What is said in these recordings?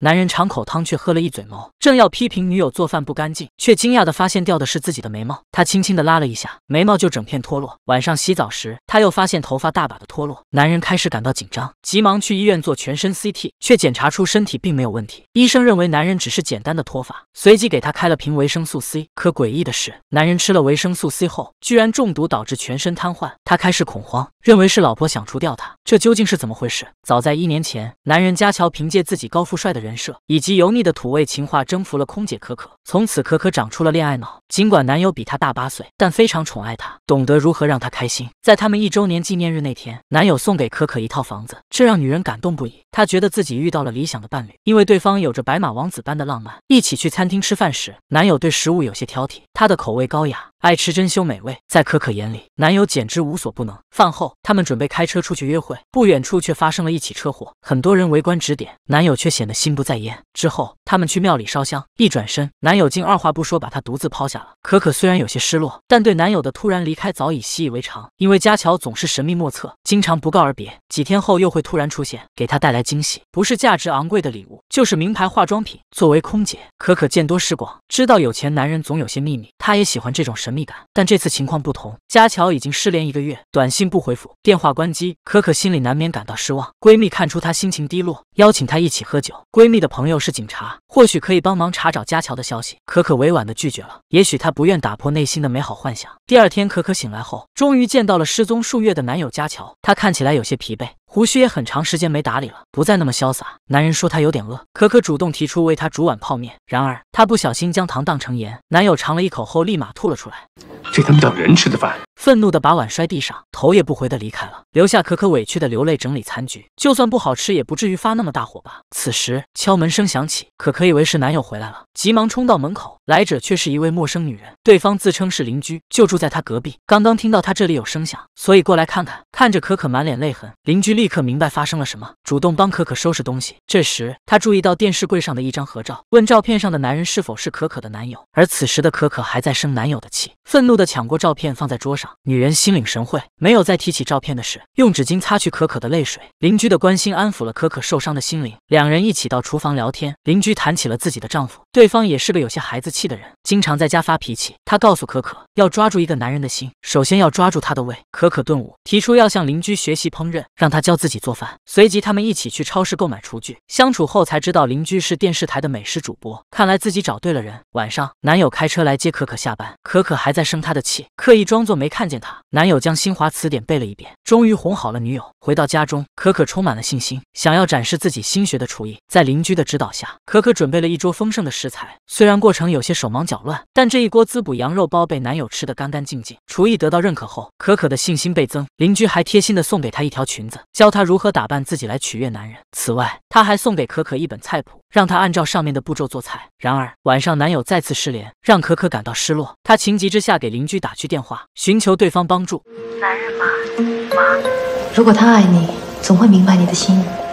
男人尝口汤却喝了一嘴毛，正要批评女友做饭不干净，却惊讶的发现掉的是自己的眉毛。他轻轻的拉了一下，眉毛就整片脱落。晚上洗澡时，他又发现头发大把的脱落。男人开始感到紧张，急忙去医院做全身 CT，却检查出身体并没有问题。医生认为男人只是简单的脱发，随即给他开了瓶维生素 C。可诡异的是，男人吃了维生素 C 后，居然中毒导致全身瘫痪。他开始恐慌，认为是老婆想除掉他，这究竟是怎么回事？早在一年前，男人家乔凭借自己高富帅的人。人设以及油腻的土味情话征服了空姐可可，从此可可长出了恋爱脑。尽管男友比她大八岁，但非常宠爱她，懂得如何让她开心。在他们一周年纪念日那天，男友送给可可一套房子，这让女人感动不已。她觉得自己遇到了理想的伴侣，因为对方有着白马王子般的浪漫。一起去餐厅吃饭时，男友对食物有些挑剔，他的口味高雅。爱吃珍馐美味，在可可眼里，男友简直无所不能。饭后，他们准备开车出去约会，不远处却发生了一起车祸，很多人围观指点，男友却显得心不在焉。之后。他们去庙里烧香，一转身，男友竟二话不说把她独自抛下了。可可虽然有些失落，但对男友的突然离开早已习以为常，因为家乔总是神秘莫测，经常不告而别，几天后又会突然出现，给她带来惊喜，不是价值昂贵的礼物，就是名牌化妆品。作为空姐，可可见多识广，知道有钱男人总有些秘密，她也喜欢这种神秘感。但这次情况不同，家乔已经失联一个月，短信不回复，电话关机，可可心里难免感到失望。闺蜜看出她心情低落，邀请她一起喝酒。闺蜜的朋友是警察。或许可以帮忙查找家乔的消息，可可委婉地拒绝了。也许她不愿打破内心的美好幻想。第二天，可可醒来后，终于见到了失踪数月的男友家乔。他看起来有些疲惫，胡须也很长时间没打理了，不再那么潇洒。男人说他有点饿，可可主动提出为他煮碗泡面。然而他不小心将糖当成盐，男友尝了一口后立马吐了出来。这他妈叫人吃的饭？愤怒的把碗摔地上，头也不回的离开了，留下可可委屈的流泪整理残局。就算不好吃，也不至于发那么大火吧。此时敲门声响起，可可以为是男友回来了，急忙冲到门口，来者却是一位陌生女人。对方自称是邻居，就住在他隔壁，刚刚听到他这里有声响，所以过来看看。看着可可满脸泪痕，邻居立刻明白发生了什么，主动帮可可收拾东西。这时他注意到电视柜上的一张合照，问照片上的男人是否是可可的男友。而此时的可可还在生男友的气，愤怒的抢过照片放在桌上。女人心领神会，没有再提起照片的事，用纸巾擦去可可的泪水。邻居的关心安抚了可可受伤的心灵，两人一起到厨房聊天。邻居谈起了自己的丈夫。对方也是个有些孩子气的人，经常在家发脾气。他告诉可可，要抓住一个男人的心，首先要抓住他的胃。可可顿悟，提出要向邻居学习烹饪，让他教自己做饭。随即，他们一起去超市购买厨具。相处后才知道，邻居是电视台的美食主播，看来自己找对了人。晚上，男友开车来接可可下班，可可还在生他的气，刻意装作没看见他。男友将新华词典背了一遍，终于哄好了女友。回到家中，可可充满了信心，想要展示自己新学的厨艺。在邻居的指导下，可可准备了一桌丰盛的食。食材虽然过程有些手忙脚乱，但这一锅滋补羊肉包被男友吃得干干净净。厨艺得到认可后，可可的信心倍增。邻居还贴心的送给她一条裙子，教她如何打扮自己来取悦男人。此外，他还送给可可一本菜谱，让她按照上面的步骤做菜。然而晚上，男友再次失联，让可可感到失落。她情急之下给邻居打去电话，寻求对方帮助。男人嘛，如果他爱你，总会明白你的心意。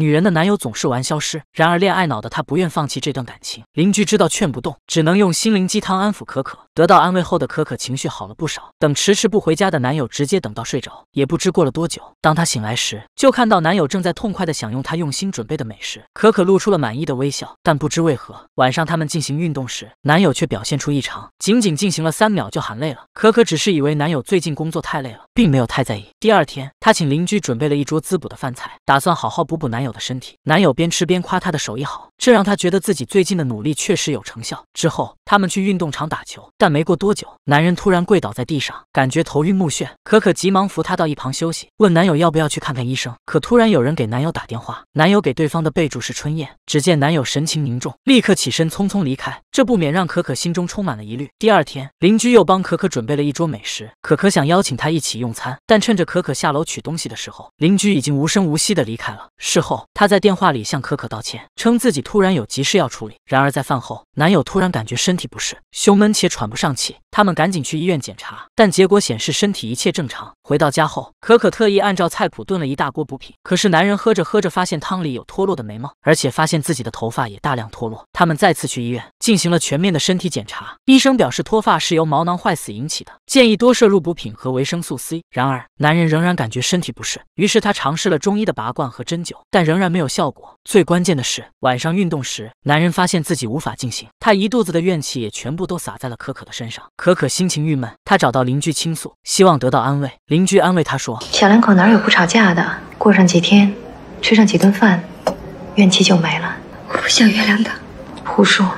女人的男友总是玩消失，然而恋爱脑的她不愿放弃这段感情。邻居知道劝不动，只能用心灵鸡汤安抚可可。得到安慰后的可可情绪好了不少。等迟迟不回家的男友直接等到睡着，也不知过了多久。当她醒来时，就看到男友正在痛快地享用她用心准备的美食。可可露出了满意的微笑，但不知为何，晚上他们进行运动时，男友却表现出异常，仅仅进行了三秒就喊累了。可可只是以为男友最近工作太累了，并没有太在意。第二天，她请邻居准备了一桌滋补的饭菜，打算好好补补男友的身体。男友边吃边夸她的手艺好，这让她觉得自己最近的努力确实有成效。之后，他们去运动场打球，但。没过多久，男人突然跪倒在地上，感觉头晕目眩。可可急忙扶他到一旁休息，问男友要不要去看看医生。可突然有人给男友打电话，男友给对方的备注是春燕。只见男友神情凝重，立刻起身匆匆离开，这不免让可可心中充满了疑虑。第二天，邻居又帮可可准备了一桌美食，可可想邀请他一起用餐，但趁着可可下楼取东西的时候，邻居已经无声无息的离开了。事后，他在电话里向可可道歉，称自己突然有急事要处理。然而在饭后，男友突然感觉身体不适，胸闷且喘不上气。他们赶紧去医院检查，但结果显示身体一切正常。回到家后，可可特意按照菜谱炖了一大锅补品。可是男人喝着喝着，发现汤里有脱落的眉毛，而且发现自己的头发也大量脱落。他们再次去医院进行了全面的身体检查，医生表示脱发是由毛囊坏死引起的，建议多摄入补品和维生素 C。然而男人仍然感觉身体不适，于是他尝试了中医的拔罐和针灸。但仍然没有效果。最关键的是，晚上运动时，男人发现自己无法进行，他一肚子的怨气也全部都撒在了可可的身上。可可心情郁闷，他找到邻居倾诉，希望得到安慰。邻居安慰他说：“小两口哪有不吵架的？过上几天，吃上几顿饭，怨气就没了。”我不想原谅他，胡说，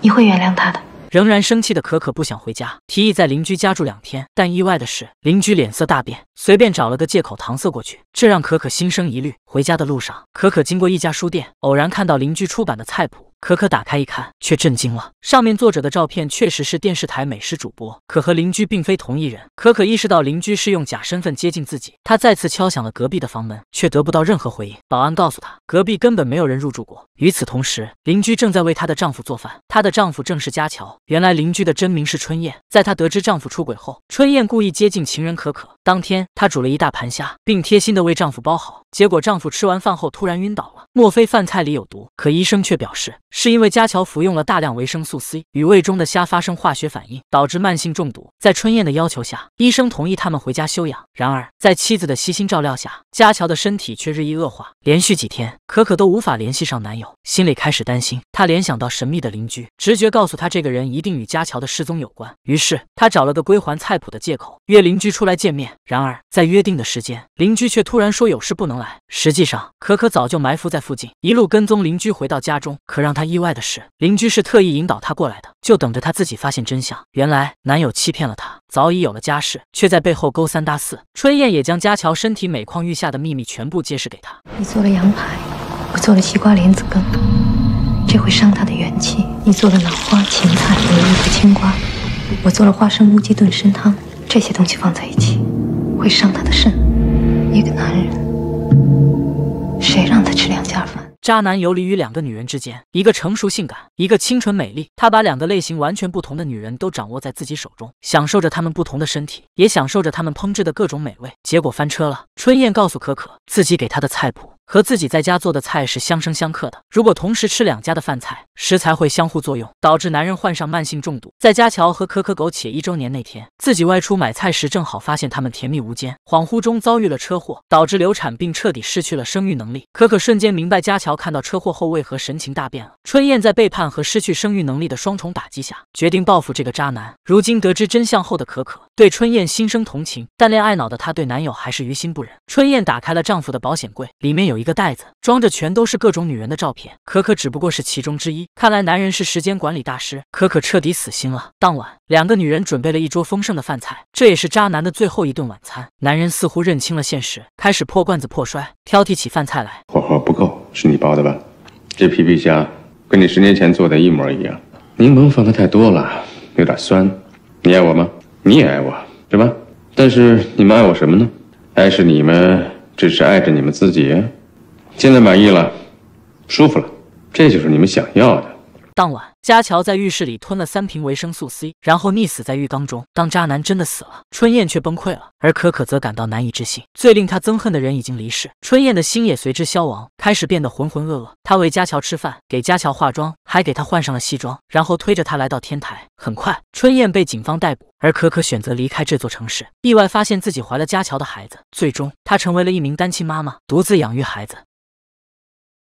你会原谅他的。仍然生气的可可不想回家，提议在邻居家住两天。但意外的是，邻居脸色大变，随便找了个借口搪塞过去，这让可可心生疑虑。回家的路上，可可经过一家书店，偶然看到邻居出版的菜谱。可可打开一看，却震惊了。上面作者的照片确实是电视台美食主播，可和邻居并非同一人。可可意识到邻居是用假身份接近自己，她再次敲响了隔壁的房门，却得不到任何回应。保安告诉她，隔壁根本没有人入住过。与此同时，邻居正在为她的丈夫做饭，她的丈夫正是家乔。原来邻居的真名是春燕，在她得知丈夫出轨后，春燕故意接近情人可可。当天，她煮了一大盘虾，并贴心地为丈夫包好。结果丈夫吃完饭后突然晕倒了，莫非饭菜里有毒？可医生却表示。是因为家乔服用了大量维生素 C，与胃中的虾发生化学反应，导致慢性中毒。在春燕的要求下，医生同意他们回家休养。然而，在妻子的悉心照料下，家乔的身体却日益恶化。连续几天，可可都无法联系上男友，心里开始担心。他联想到神秘的邻居，直觉告诉他这个人一定与家乔的失踪有关。于是，他找了个归还菜谱的借口，约邻居出来见面。然而，在约定的时间，邻居却突然说有事不能来。实际上，可可早就埋伏在附近，一路跟踪邻居回到家中，可让。他意外的是，邻居是特意引导他过来的，就等着他自己发现真相。原来男友欺骗了他，早已有了家室，却在背后勾三搭四。春燕也将家乔身体每况愈下的秘密全部揭示给他。你做了羊排，我做了西瓜莲子羹，这会伤他的元气。你做了脑花芹菜牛肉和青瓜，我做了花生乌鸡炖参汤，这些东西放在一起会伤他的肾。一个男人，谁让他吃两？渣男游离于两个女人之间，一个成熟性感，一个清纯美丽。他把两个类型完全不同的女人都掌握在自己手中，享受着她们不同的身体，也享受着她们烹制的各种美味。结果翻车了。春燕告诉可可，自己给她的菜谱。和自己在家做的菜是相生相克的，如果同时吃两家的饭菜，食材会相互作用，导致男人患上慢性中毒。在家乔和可可苟且一周年那天，自己外出买菜时，正好发现他们甜蜜无间，恍惚中遭遇了车祸，导致流产，并彻底失去了生育能力。可可瞬间明白家乔看到车祸后为何神情大变了。春燕在背叛和失去生育能力的双重打击下，决定报复这个渣男。如今得知真相后的可可。对春燕心生同情，但恋爱脑的她对男友还是于心不忍。春燕打开了丈夫的保险柜，里面有一个袋子，装着全都是各种女人的照片，可可只不过是其中之一。看来男人是时间管理大师，可可彻底死心了。当晚，两个女人准备了一桌丰盛的饭菜，这也是渣男的最后一顿晚餐。男人似乎认清了现实，开始破罐子破摔，挑剔起饭菜来。火候不够，是你包的吧？这皮皮虾跟你十年前做的一模一样。柠檬放的太多了，有点酸。你爱我吗？你也爱我，对吧？但是你们爱我什么呢？爱是你们只是爱着你们自己。现在满意了，舒服了，这就是你们想要的。当晚。佳乔在浴室里吞了三瓶维生素 C，然后溺死在浴缸中。当渣男真的死了，春燕却崩溃了，而可可则感到难以置信。最令她憎恨的人已经离世，春燕的心也随之消亡，开始变得浑浑噩噩。她为佳乔吃饭，给佳乔化妆，还给他换上了西装，然后推着他来到天台。很快，春燕被警方逮捕，而可可选择离开这座城市。意外发现自己怀了佳乔的孩子，最终她成为了一名单亲妈妈，独自养育孩子。